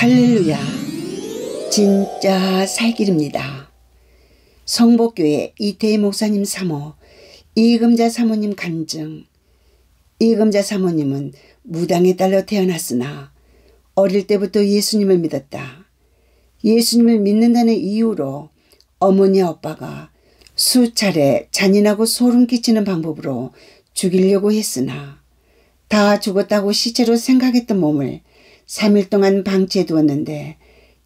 할렐루야. 진짜 살 길입니다. 성복교회 이태희 목사님 사모, 이금자 사모님 간증. 이금자 사모님은 무당의 딸로 태어났으나 어릴 때부터 예수님을 믿었다. 예수님을 믿는다는 이유로 어머니 아빠가 수차례 잔인하고 소름 끼치는 방법으로 죽이려고 했으나 다 죽었다고 시체로 생각했던 몸을 3일 동안 방치해두었는데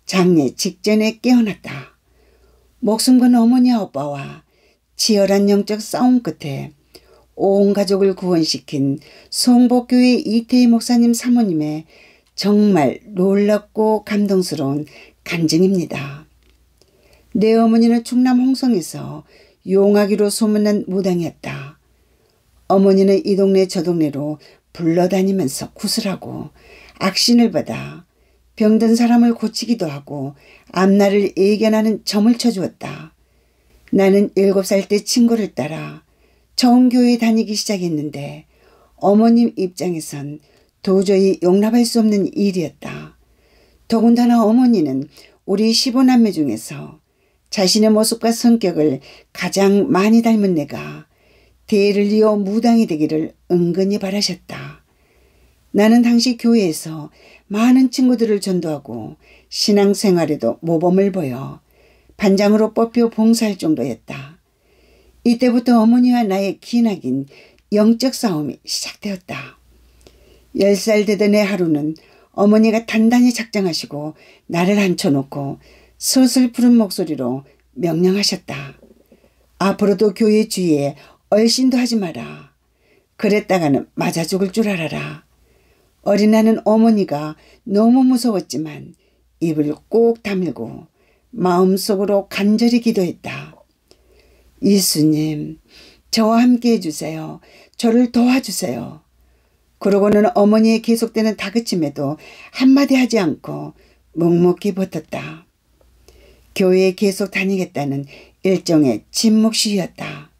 장례 직전에 깨어났다. 목숨 건 어머니와 오빠와 치열한 영적 싸움 끝에 온 가족을 구원시킨 송복교의 이태희 목사님 사모님의 정말 놀랍고 감동스러운 간증입니다. 내 어머니는 충남 홍성에서 용하기로 소문난 무당이었다. 어머니는 이 동네 저 동네로 불러다니면서 구슬하고 악신을 받아 병든 사람을 고치기도 하고 앞날을 예견하는 점을 쳐주었다. 나는 일곱 살 때 친구를 따라 처음 교회 에 다니기 시작했는데 어머님 입장에선 도저히 용납할 수 없는 일이었다. 더군다나 어머니는 우리 1 5남매 중에서 자신의 모습과 성격을 가장 많이 닮은 내가 대를 이어 무당이 되기를 은근히 바라셨다. 나는 당시 교회에서 많은 친구들을 전도하고 신앙생활에도 모범을 보여 반장으로 뽑혀 봉사할 정도였다. 이때부터 어머니와 나의 기나긴 영적 싸움이 시작되었다. 10살 되던 내 하루는 어머니가 단단히 작정하시고 나를 앉혀놓고 서슬 푸른 목소리로 명령하셨다. 앞으로도 교회 주위에 얼씬도 하지 마라. 그랬다가는 맞아 죽을 줄 알아라. 어린아는 어머니가 너무 무서웠지만 입을 꼭 다물고 마음속으로 간절히 기도했다. 예수님, 저와 함께 해주세요. 저를 도와주세요. 그러고는 어머니의 계속되는 다그침에도 한마디 하지 않고 묵묵히 버텼다. 교회에 계속 다니겠다는 일종의 침묵시였다.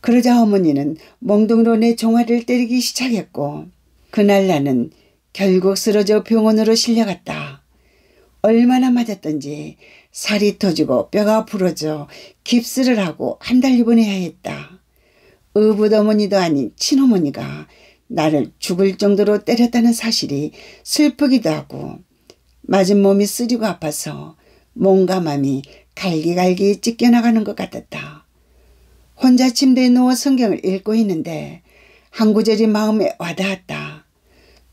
그러자 어머니는 몽둥이로 내 종아리를 때리기 시작했고 그날 나는 결국 쓰러져 병원으로 실려갔다. 얼마나 맞았던지 살이 터지고 뼈가 부러져 깁스를 하고 한 달 입원해야 했다. 의붓어머니도 아닌 친어머니가 나를 죽을 정도로 때렸다는 사실이 슬프기도 하고 맞은 몸이 쓰리고 아파서 몸과 마음이 갈기갈기 찢겨나가는 것 같았다. 혼자 침대에 누워 성경을 읽고 있는데 한 구절이 마음에 와닿았다.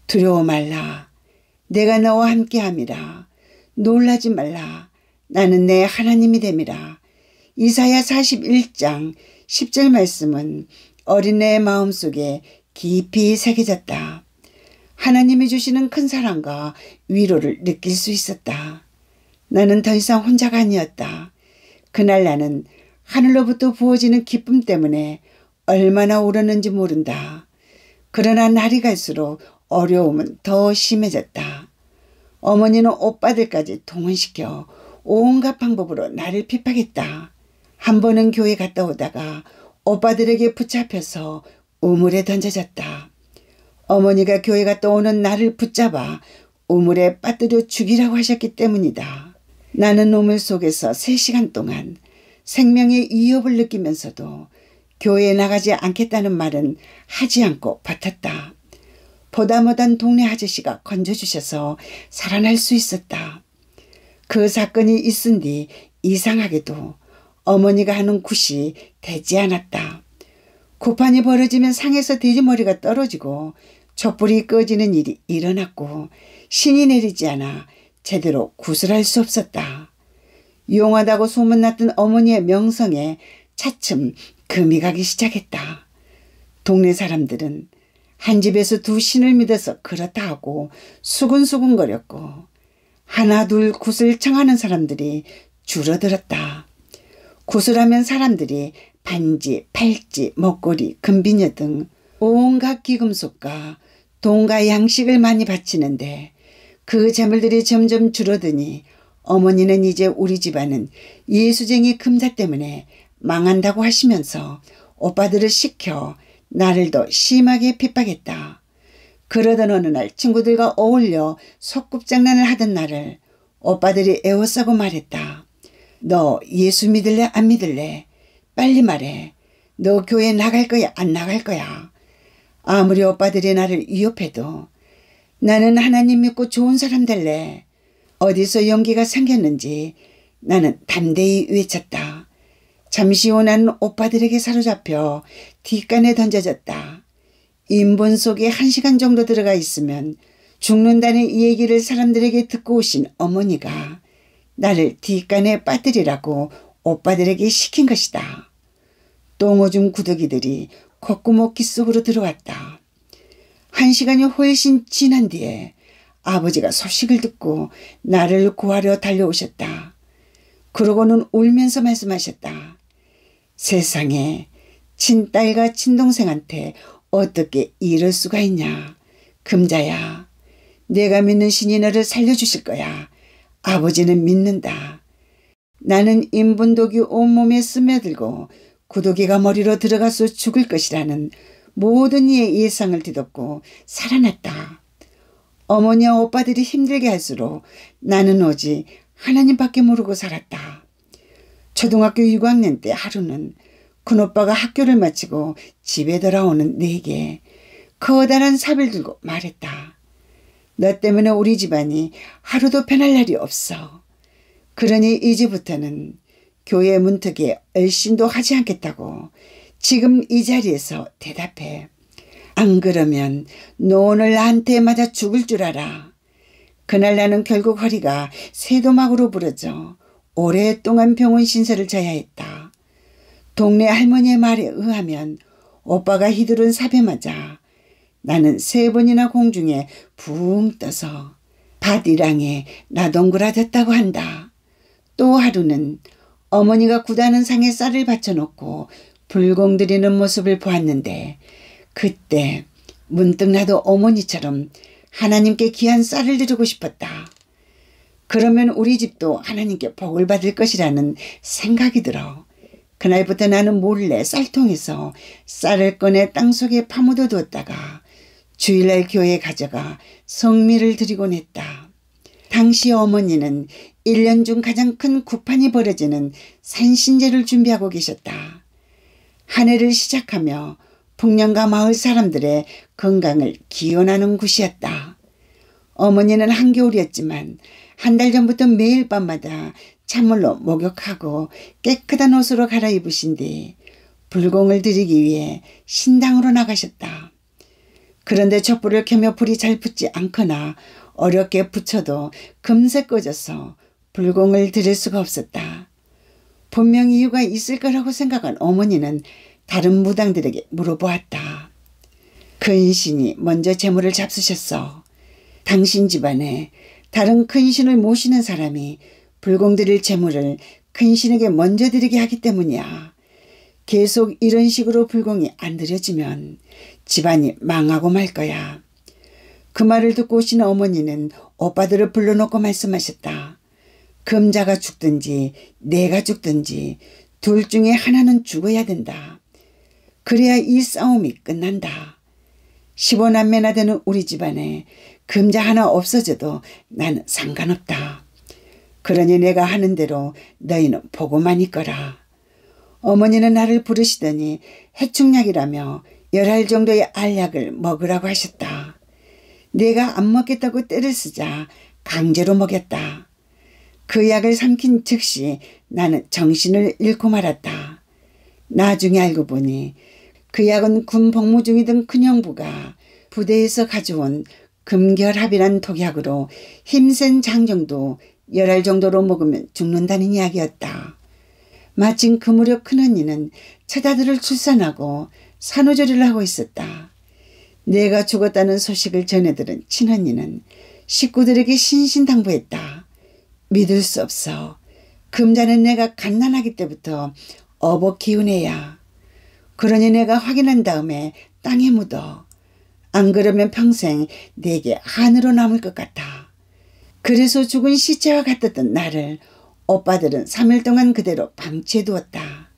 두려워 말라. 내가 너와 함께 함이라. 놀라지 말라. 나는 내 하나님이 됨이라. 이사야 41장 10절 말씀은 어린애의 마음속에 깊이 새겨졌다. 하나님이 주시는 큰 사랑과 위로를 느낄 수 있었다. 나는 더 이상 혼자가 아니었다. 그날 나는 하늘로부터 부어지는 기쁨 때문에 얼마나 울었는지 모른다. 그러나 날이 갈수록 어려움은 더 심해졌다. 어머니는 오빠들까지 동원시켜 온갖 방법으로 나를 핍박했다한 번은 교회 갔다 오다가 오빠들에게 붙잡혀서 우물에 던져졌다. 어머니가 교회 갔다 오는 나를 붙잡아 우물에 빠뜨려 죽이라고 하셨기 때문이다. 나는 우물 속에서 3시간 동안 생명의 위협을 느끼면서도 교회에 나가지 않겠다는 말은 하지 않고 버텼다. 보다 못한 동네 아저씨가 건져주셔서 살아날 수 있었다. 그 사건이 있은 뒤 이상하게도 어머니가 하는 굿이 되지 않았다. 구판이 벌어지면 상에서 돼지머리가 떨어지고 촛불이 꺼지는 일이 일어났고 신이 내리지 않아 제대로 굿을 할 수 없었다. 용하다고 소문났던 어머니의 명성에 차츰 금이 가기 시작했다. 동네 사람들은 한 집에서 두 신을 믿어서 그렇다 하고 수근수근거렸고 하나 둘 굿을 청하는 사람들이 줄어들었다. 구슬하면 사람들이 반지, 팔찌, 목걸이, 금비녀 등 온갖 귀금속과 돈과 양식을 많이 바치는데 그 재물들이 점점 줄어드니 어머니는 이제 우리 집안은 예수쟁이 금사 때문에 망한다고 하시면서 오빠들을 시켜 나를 더 심하게 핍박했다. 그러던 어느 날 친구들과 어울려 속꿉장난을 하던 나를 오빠들이 애워싸고 말했다. 너 예수 믿을래 안 믿을래? 빨리 말해. 너 교회 나갈 거야 안 나갈 거야? 아무리 오빠들이 나를 위협해도 나는 하나님 믿고 좋은 사람 될래. 어디서 용기가 생겼는지 나는 담대히 외쳤다. 잠시 후난 오빠들에게 사로잡혀 뒷간에 던져졌다. 인본 속에 한 시간 정도 들어가 있으면 죽는다는 이 얘기를 사람들에게 듣고 오신 어머니가 나를 뒷간에 빠뜨리라고 오빠들에게 시킨 것이다. 똥오줌 구더기들이 콧구멍기 속으로 들어왔다. 한 시간이 훨씬 지난 뒤에 아버지가 소식을 듣고 나를 구하려 달려오셨다. 그러고는 울면서 말씀하셨다. 세상에 친딸과 친동생한테 어떻게 이럴 수가 있냐. 금자야 내가 믿는 신이 너를 살려주실 거야. 아버지는 믿는다. 나는 인분독이 온몸에 스며들고 구더기가 머리로 들어가서 죽을 것이라는 모든 이의 예상을 뒤덮고 살아났다. 어머니와 오빠들이 힘들게 할수록 나는 오직 하나님밖에 모르고 살았다. 초등학교 6학년 때 하루는 큰오빠가 학교를 마치고 집에 돌아오는 내게 커다란 삽을 들고 말했다. 너 때문에 우리 집안이 하루도 편할 날이 없어. 그러니 이제부터는 교회 문턱에 얼씬도 하지 않겠다고 지금 이 자리에서 대답해. 안 그러면 너 오늘 나한테 맞아 죽을 줄 알아. 그날 나는 결국 허리가 세도막으로 부러져 오랫동안 병원 신세를 져야 했다. 동네 할머니의 말에 의하면 오빠가 휘두른 사배맞자 나는 세 번이나 공중에 붕 떠서 바디랑에 나동그라졌다고 한다. 또 하루는 어머니가 구다는 상에 쌀을 받쳐놓고 불공들이는 모습을 보았는데 그때 문득 나도 어머니처럼 하나님께 귀한 쌀을 드리고 싶었다. 그러면 우리 집도 하나님께 복을 받을 것이라는 생각이 들어. 그날부터 나는 몰래 쌀통에서 쌀을 꺼내 땅속에 파묻어 두었다가 주일날 교회에 가져가 성미를 드리곤 했다. 당시 어머니는 1년 중 가장 큰 구판이 벌어지는 산신제를 준비하고 계셨다. 한 해를 시작하며 풍년과 마을 사람들의 건강을 기원하는 곳이었다. 어머니는 한겨울이었지만 한달 전부터 매일 밤마다 찬물로 목욕하고 깨끗한 옷으로 갈아입으신 뒤 불공을 드리기 위해 신당으로 나가셨다. 그런데 촛불을 켜며 불이 잘 붙지 않거나 어렵게 붙여도 금세 꺼져서 불공을 드릴 수가 없었다. 분명 이유가 있을 거라고 생각한 어머니는 다른 무당들에게 물어보았다. 근신이 먼저 재물을 잡수셨어. 당신 집안에 다른 큰 신을 모시는 사람이 불공드릴 재물을 큰 신에게 먼저 드리게 하기 때문이야. 계속 이런 식으로 불공이 안 드려지면 집안이 망하고 말 거야. 그 말을 듣고 오신 어머니는 오빠들을 불러놓고 말씀하셨다. 금자가 죽든지 내가 죽든지 둘 중에 하나는 죽어야 된다. 그래야 이 싸움이 끝난다. 15남매나 되는 우리 집안에 금자 하나 없어져도 난 상관없다. 그러니 내가 하는 대로 너희는 보고만 있거라. 어머니는 나를 부르시더니 해충약이라며 열흘 정도의 알약을 먹으라고 하셨다. 내가 안 먹겠다고 때를 쓰자 강제로 먹였다. 그 약을 삼킨 즉시 나는 정신을 잃고 말았다. 나중에 알고 보니 그 약은 군 복무 중이던 큰형부가 부대에서 가져온 금결합이란 독약으로 힘센 장정도 열 알 정도로 먹으면 죽는다는 이야기였다. 마침 그 무렵 큰언니는 처자들을 출산하고 산후조리를 하고 있었다. 내가 죽었다는 소식을 전해들은 친언니는 식구들에게 신신당부했다. 믿을 수 없어. 금자는 내가 갓난하기 때부터 어복기운 애야. 그러니 내가 확인한 다음에 땅에 묻어. 안 그러면 평생 네게 한으로 남을 것 같아. 그래서 죽은 시체와 같았던 나를 오빠들은 3일 동안 그대로 방치해 두었다.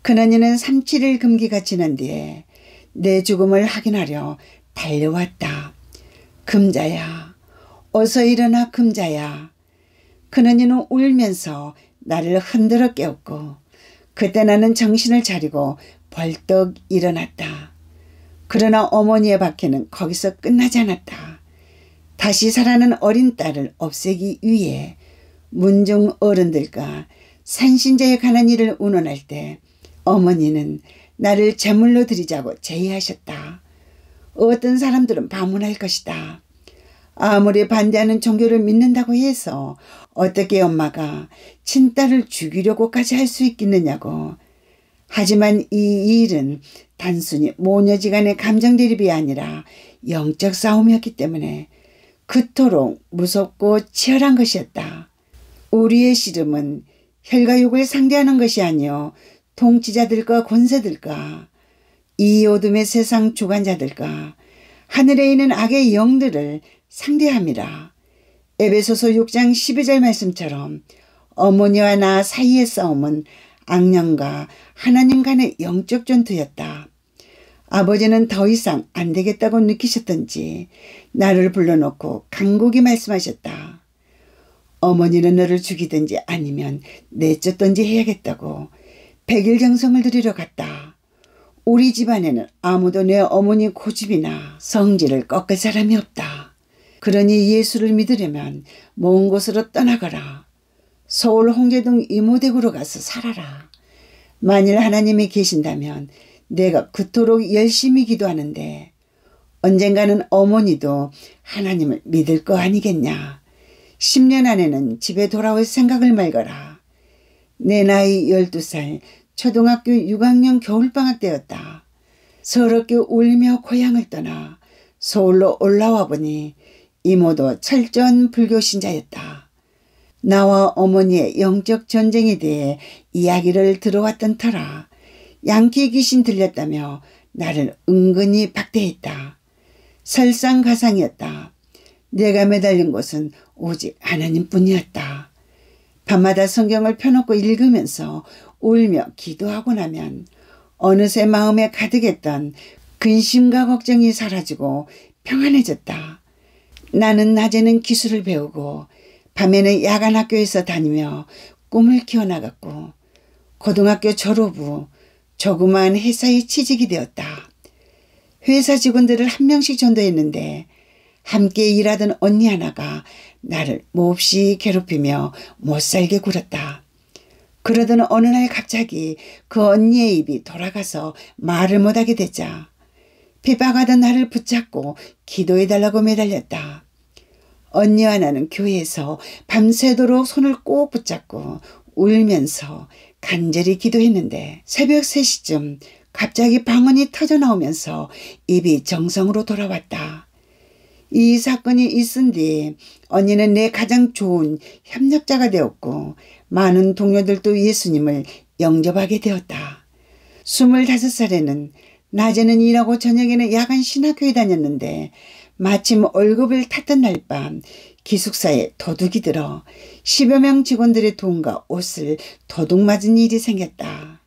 그언니는 3, 7일 금기가 지난 뒤에 내 죽음을 확인하려 달려왔다. 금자야, 어서 일어나 금자야. 그언니는 울면서 나를 흔들어 깨웠고 그때 나는 정신을 차리고 벌떡 일어났다. 그러나 어머니의 박해는 거기서 끝나지 않았다. 다시 살아난 어린 딸을 없애기 위해 문중 어른들과 산신자에 관한 일을 운원할 때 어머니는 나를 제물로 드리자고 제의하셨다. 어떤 사람들은 반문할 것이다. 아무리 반대하는 종교를 믿는다고 해서 어떻게 엄마가 친딸을 죽이려고까지 할 수 있겠느냐고 하지만 이 일은 단순히 모녀지간의 감정 대립이 아니라 영적 싸움이었기 때문에 그토록 무섭고 치열한 것이었다. 우리의 씨름은 혈과육을 상대하는 것이 아니요 통치자들과 권세들과 이 어둠의 세상 주관자들과 하늘에 있는 악의 영들을 상대합니다 에베소서 6장 12절 말씀처럼 어머니와 나 사이의 싸움은 악령과 하나님 간의 영적 전투였다. 아버지는 더 이상 안 되겠다고 느끼셨던지 나를 불러놓고 강곡이 말씀하셨다. 어머니는 너를 죽이든지 아니면 내쫓든지 해야겠다고 백일 정성을 들이러 갔다. 우리 집안에는 아무도 내 어머니 고집이나 성질을 꺾을 사람이 없다. 그러니 예수를 믿으려면 먼 곳으로 떠나거라. 서울 홍제동 이모댁으로 가서 살아라. 만일 하나님이 계신다면 내가 그토록 열심히 기도하는데 언젠가는 어머니도 하나님을 믿을 거 아니겠냐. 10년 안에는 집에 돌아올 생각을 말거라. 내 나이 12살 초등학교 6학년 겨울방학 때였다. 서럽게 울며 고향을 떠나 서울로 올라와 보니 이모도 철저한 불교 신자였다. 나와 어머니의 영적 전쟁에 대해 이야기를 들어왔던 터라 양키 귀신 들렸다며 나를 은근히 박대했다. 설상가상이었다. 내가 매달린 곳은 오직 하나님뿐이었다. 밤마다 성경을 펴놓고 읽으면서 울며 기도하고 나면 어느새 마음에 가득했던 근심과 걱정이 사라지고 평안해졌다. 나는 낮에는 기술을 배우고 밤에는 야간 학교에서 다니며 꿈을 키워나갔고 고등학교 졸업 후 조그마한 회사에 취직이 되었다. 회사 직원들을 한 명씩 전도했는데 함께 일하던 언니 하나가 나를 몹시 괴롭히며 못살게 굴었다. 그러던 어느 날 갑자기 그 언니의 입이 돌아가서 말을 못하게 되자 비박하던 나를 붙잡고 기도해달라고 매달렸다. 언니와 나는 교회에서 밤새도록 손을 꼭 붙잡고 울면서 간절히 기도했는데 새벽 3시쯤 갑자기 방언이 터져 나오면서 입이 정성으로 돌아왔다. 이 사건이 있은 뒤 언니는 내 가장 좋은 협력자가 되었고 많은 동료들도 예수님을 영접하게 되었다. 25살에는 낮에는 일하고 저녁에는 야간 신학교에 다녔는데 마침 월급을 탔던 날 밤 기숙사에 도둑이 들어 10여 명 직원들의 돈과 옷을 도둑 맞은 일이 생겼다.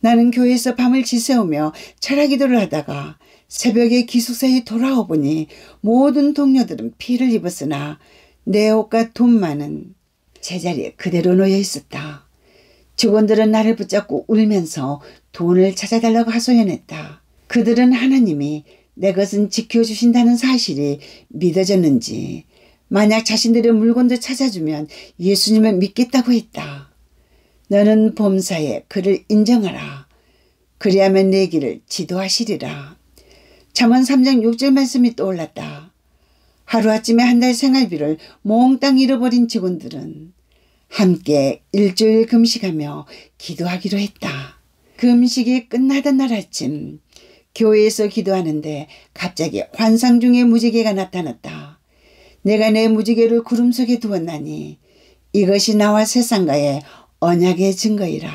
나는 교회에서 밤을 지새우며 철학기도를 하다가 새벽에 기숙사에 돌아오 보니 모든 동료들은 피를 입었으나 내 옷과 돈만은 제자리에 그대로 놓여 있었다. 직원들은 나를 붙잡고 울면서 돈을 찾아달라고 하소연했다. 그들은 하나님이 내 것은 지켜주신다는 사실이 믿어졌는지 만약 자신들의 물건도 찾아주면 예수님을 믿겠다고 했다. 너는 범사에 그를 인정하라. 그리하면 내 길을 지도하시리라. 잠언 3장 6절 말씀이 떠올랐다. 하루아침에 한 달 생활비를 몽땅 잃어버린 직원들은 함께 일주일 금식하며 기도하기로 했다. 금식이 끝나던 날 아침 교회에서 기도하는데 갑자기 환상 중에 무지개가 나타났다. 내가 내 무지개를 구름 속에 두었나니 이것이 나와 세상과의 언약의 증거이라.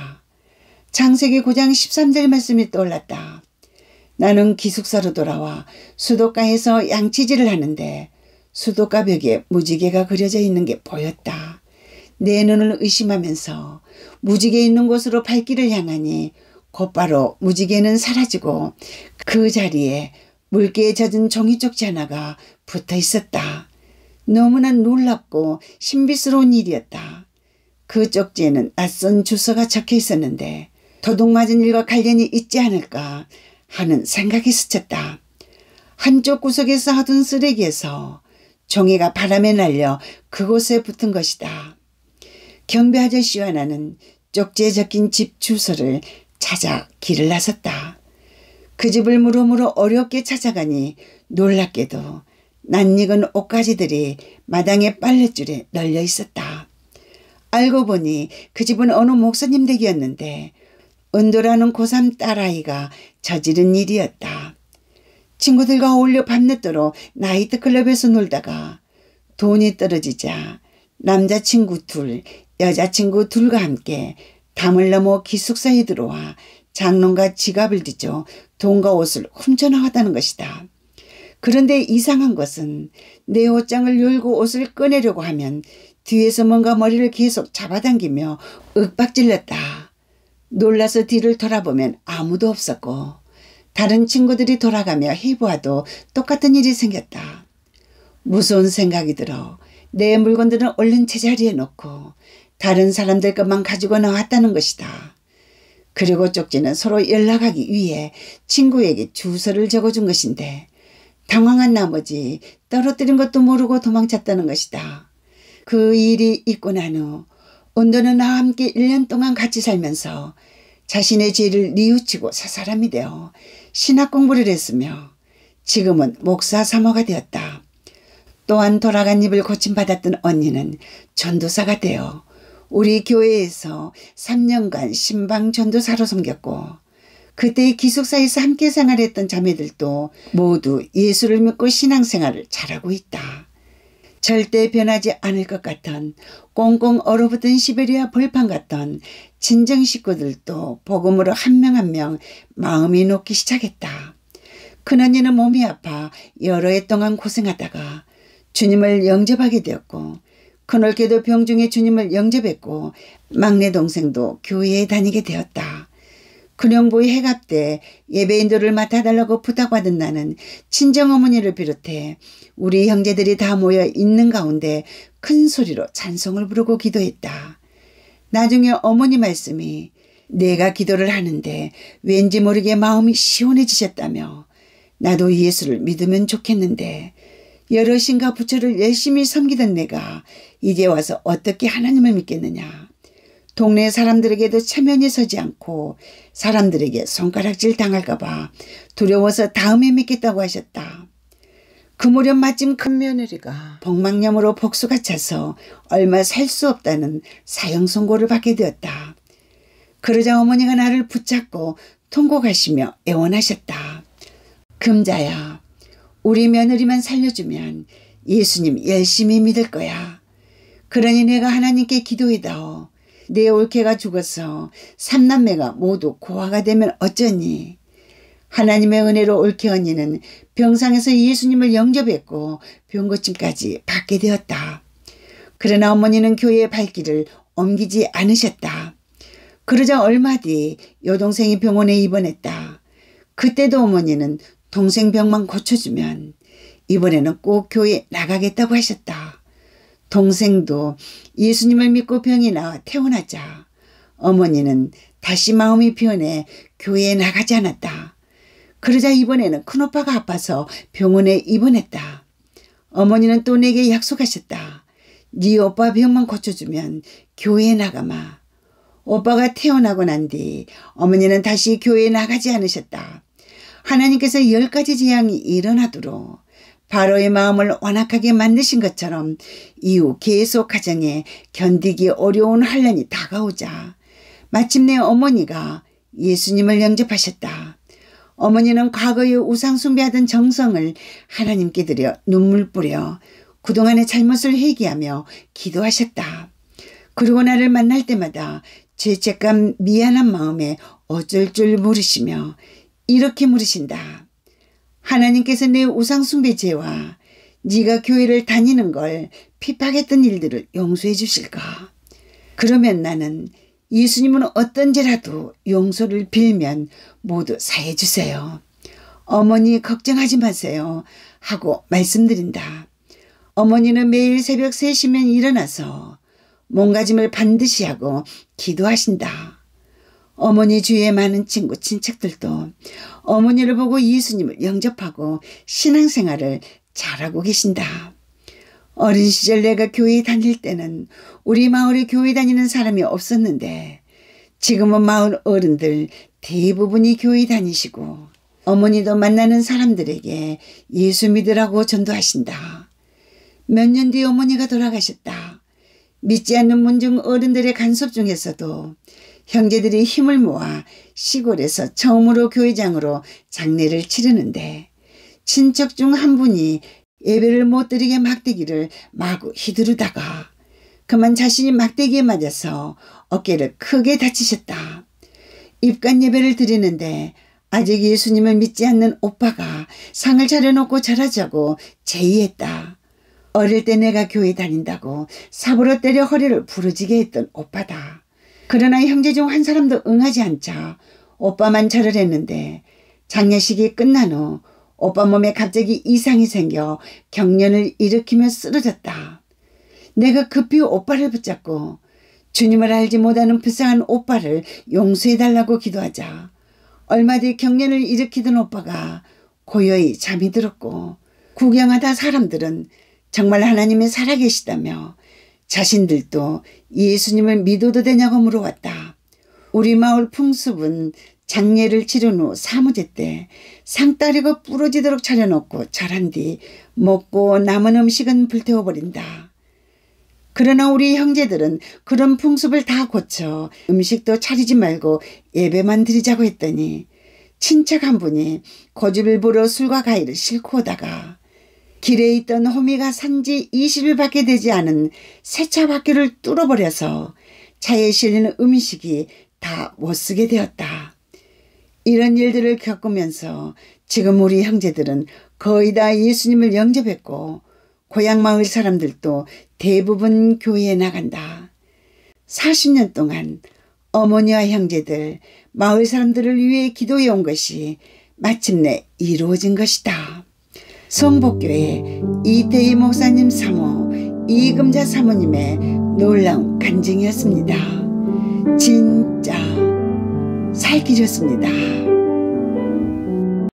창세기 9장 13절 말씀이 떠올랐다. 나는 기숙사로 돌아와 수도가에서 양치질을 하는데 수도가 벽에 무지개가 그려져 있는 게 보였다. 내 눈을 의심하면서 무지개 있는 곳으로 발길을 향하니 곧바로 무지개는 사라지고 그 자리에 물개에 젖은 종이 쪽지 하나가 붙어 있었다. 너무나 놀랍고 신비스러운 일이었다. 그 쪽지에는 낯선 주소가 적혀 있었는데 도둑맞은 일과 관련이 있지 않을까 하는 생각이 스쳤다. 한쪽 구석에서 하던 쓰레기에서 종이가 바람에 날려 그곳에 붙은 것이다. 경비 아저씨와 나는 쪽지에 적힌 집 주소를 찾아 길을 나섰다. 그 집을 물음으로 어렵게 찾아가니 놀랍게도 낯익은 옷가지들이 마당의 빨랫줄에 널려 있었다. 알고 보니 그 집은 어느 목사님 댁이었는데 은도라는 고3 딸아이가 저지른 일이었다. 친구들과 어울려 밤늦도록 나이트 클럽에서 놀다가 돈이 떨어지자 남자친구 둘, 여자친구 둘과 함께 담을 넘어 기숙사에 들어와 장롱과 지갑을 뒤져 돈과 옷을 훔쳐나왔다는 것이다. 그런데 이상한 것은 내 옷장을 열고 옷을 꺼내려고 하면 뒤에서 뭔가 머리를 계속 잡아당기며 윽박질렀다. 놀라서 뒤를 돌아보면 아무도 없었고 다른 친구들이 돌아가며 해보아도 똑같은 일이 생겼다. 무서운 생각이 들어 내 물건들은 얼른 제자리에 놓고 다른 사람들 것만 가지고 나왔다는 것이다. 그리고 쪽지는 서로 연락하기 위해 친구에게 주소를 적어준 것인데 당황한 나머지 떨어뜨린 것도 모르고 도망쳤다는 것이다. 그 일이 있고 난후 온도는 나와 함께 1년 동안 같이 살면서 자신의 죄를 뉘우치고 사사람이 되어 신학 공부를 했으며 지금은 목사 사모가 되었다. 또한 돌아간 입을 고침받았던 언니는 전도사가 되어 우리 교회에서 3년간 신방 전도사로 섬겼고 그때의 기숙사에서 함께 생활했던 자매들도 모두 예수를 믿고 신앙생활을 잘하고 있다. 절대 변하지 않을 것 같은 꽁꽁 얼어붙은 시베리아 벌판 같던 진정 식구들도 복음으로 한 명 한 명 마음이 녹기 시작했다. 큰언니는 몸이 아파 여러 해 동안 고생하다가 주님을 영접하게 되었고 그널교도 병중에 주님을 영접했고 막내 동생도 교회에 다니게 되었다. 근영부의 해갑 때 예배인도를 맡아달라고 부탁받은 나는 친정어머니를 비롯해 우리 형제들이 다 모여 있는 가운데 큰 소리로 찬송을 부르고 기도했다. 나중에 어머니 말씀이 내가 기도를 하는데 왠지 모르게 마음이 시원해지셨다며 나도 예수를 믿으면 좋겠는데 여러 신과 부처를 열심히 섬기던 내가 이제 와서 어떻게 하나님을 믿겠느냐. 동네 사람들에게도 체면이 서지 않고 사람들에게 손가락질 당할까봐 두려워서 다음에 믿겠다고 하셨다. 그 무렵 마침 큰 며느리가 복막염으로 복수가 차서 얼마 살 수 없다는 사형 선고를 받게 되었다. 그러자 어머니가 나를 붙잡고 통곡하시며 애원하셨다. 금자야 우리 며느리만 살려주면 예수님 열심히 믿을 거야. 그러니 내가 하나님께 기도해다오. 내 올케가 죽어서 삼남매가 모두 고아가 되면 어쩌니? 하나님의 은혜로 올케 언니는 병상에서 예수님을 영접했고 병고침까지 받게 되었다. 그러나 어머니는 교회의 발길을 옮기지 않으셨다. 그러자 얼마 뒤 여동생이 병원에 입원했다. 그때도 어머니는 동생 병만 고쳐주면 이번에는 꼭 교회 나가겠다고 하셨다. 동생도 예수님을 믿고 병이 나와 태어나자 어머니는 다시 마음이 변해 교회에 나가지 않았다. 그러자 이번에는 큰오빠가 아파서 병원에 입원했다. 어머니는 또 내게 약속하셨다. 네 오빠 병만 고쳐주면 교회에 나가마. 오빠가 태어나고 난 뒤 어머니는 다시 교회에 나가지 않으셨다. 하나님께서 열 가지 재앙이 일어나도록 바로의 마음을 완악하게 만드신 것처럼 이후 계속 가정에 견디기 어려운 환란이 다가오자 마침내 어머니가 예수님을 영접하셨다. 어머니는 과거에 우상 숭배하던 정성을 하나님께 드려 눈물 뿌려 그동안의 잘못을 회개하며 기도하셨다. 그리고 나를 만날 때마다 죄책감 미안한 마음에 어쩔 줄 모르시며 이렇게 물으신다. 하나님께서 내 우상숭배죄와 네가 교회를 다니는 걸 핍박했던 일들을 용서해 주실까? 그러면 나는 예수님은 어떤 죄라도 용서를 빌면 모두 사해 주세요. 어머니 걱정하지 마세요. 하고 말씀드린다. 어머니는 매일 새벽 3시면 일어나서 몸가짐을 반드시 하고 기도하신다. 어머니 주위에 많은 친구 친척들도 어머니를 보고 예수님을 영접하고 신앙생활을 잘하고 계신다. 어린 시절 내가 교회 에 다닐 때는 우리 마을에 교회 다니는 사람이 없었는데 지금은 마을 어른들 대부분이 교회 다니시고 어머니도 만나는 사람들에게 예수 믿으라고 전도하신다. 몇 년 뒤 어머니가 돌아가셨다. 믿지 않는 문중 어른들의 간섭 중에서도 형제들이 힘을 모아 시골에서 처음으로 교회장으로 장례를 치르는데 친척 중 한 분이 예배를 못 드리게 막대기를 마구 휘두르다가 그만 자신이 막대기에 맞아서 어깨를 크게 다치셨다. 입간 예배를 드리는데 아직 예수님을 믿지 않는 오빠가 상을 차려놓고 잘하자고 제의했다. 어릴 때 내가 교회 다닌다고 사부로 때려 허리를 부러지게 했던 오빠다. 그러나 형제 중 한 사람도 응하지 않자 오빠만 절을 했는데 장례식이 끝난 후 오빠 몸에 갑자기 이상이 생겨 경련을 일으키며 쓰러졌다. 내가 급히 오빠를 붙잡고 주님을 알지 못하는 불쌍한 오빠를 용서해달라고 기도하자 얼마 뒤 경련을 일으키던 오빠가 고요히 잠이 들었고 구경하다 사람들은 정말 하나님이 살아계시다며 자신들도 예수님을 믿어도 되냐고 물어왔다. 우리 마을 풍습은 장례를 치른 후 사무제 때 상다리가 부러지도록 차려놓고 자란 뒤 먹고 남은 음식은 불태워버린다. 그러나 우리 형제들은 그런 풍습을 다 고쳐 음식도 차리지 말고 예배만 드리자고 했더니 친척 한 분이 고집을 부려 술과 가위를 싣고 오다가 길에 있던 호미가 산지 20일밖에 되지 않은 세차 바퀴를 뚫어버려서 차에 실리는 음식이 다 못 쓰게 되었다. 이런 일들을 겪으면서 지금 우리 형제들은 거의 다 예수님을 영접했고 고향 마을 사람들도 대부분 교회에 나간다. 40년 동안 어머니와 형제들, 마을 사람들을 위해 기도해 온 것이 마침내 이루어진 것이다. 성복교회 이태희 목사님 사모 이금자 사모님의 놀라운 간증이었습니다. 진짜 살기 좋습니다.